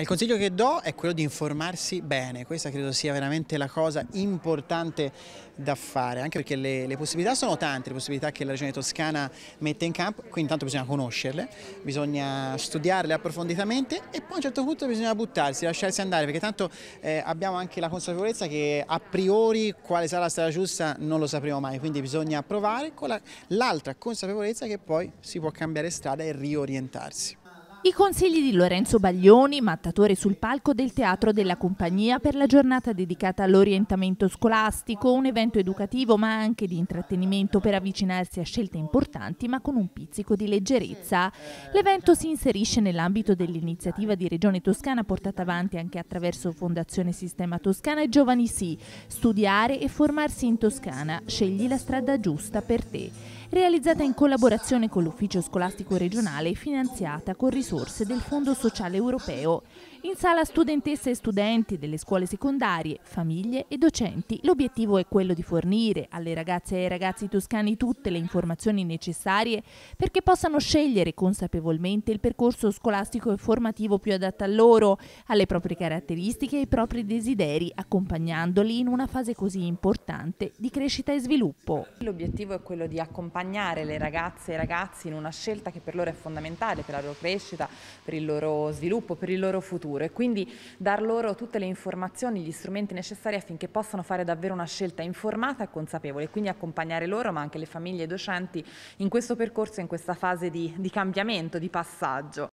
Il consiglio che do è quello di informarsi bene, questa credo sia veramente la cosa importante da fare, anche perché le, le, possibilità sono tante, le possibilità che la regione toscana mette in campo, quindi intanto bisogna conoscerle, bisogna studiarle approfonditamente e poi a un certo punto bisogna buttarsi, lasciarsi andare, perché tanto eh, abbiamo anche la consapevolezza che a priori quale sarà la strada giusta non lo sapremo mai, quindi bisogna provare con l'altra la, consapevolezza che poi si può cambiare strada e riorientarsi. I consigli di Lorenzo Baglioni, mattatore sul palco del Teatro della Compagnia per la giornata dedicata all'orientamento scolastico, un evento educativo ma anche di intrattenimento per avvicinarsi a scelte importanti ma con un pizzico di leggerezza. L'evento si inserisce nell'ambito dell'iniziativa di Regione Toscana portata avanti anche attraverso Fondazione Sistema Toscana e Giovani Sì, studiare e formarsi in Toscana, scegli la strada giusta per te, realizzata in collaborazione con l'Ufficio Scolastico Regionale e finanziata con risorse risorse del Fondo Sociale Europeo. In sala studentesse e studenti delle scuole secondarie, famiglie e docenti, l'obiettivo è quello di fornire alle ragazze e ai ragazzi toscani tutte le informazioni necessarie perché possano scegliere consapevolmente il percorso scolastico e formativo più adatto a loro, alle proprie caratteristiche e ai propri desideri, accompagnandoli in una fase così importante di crescita e sviluppo. L'obiettivo è quello di accompagnare le ragazze e i ragazzi in una scelta che per loro è fondamentale per la loro crescita crescita, per il loro sviluppo, per il loro futuro e quindi dar loro tutte le informazioni, gli strumenti necessari affinché possano fare davvero una scelta informata e consapevole, e quindi accompagnare loro ma anche le famiglie docenti in questo percorso, in questa fase di, di cambiamento, di passaggio.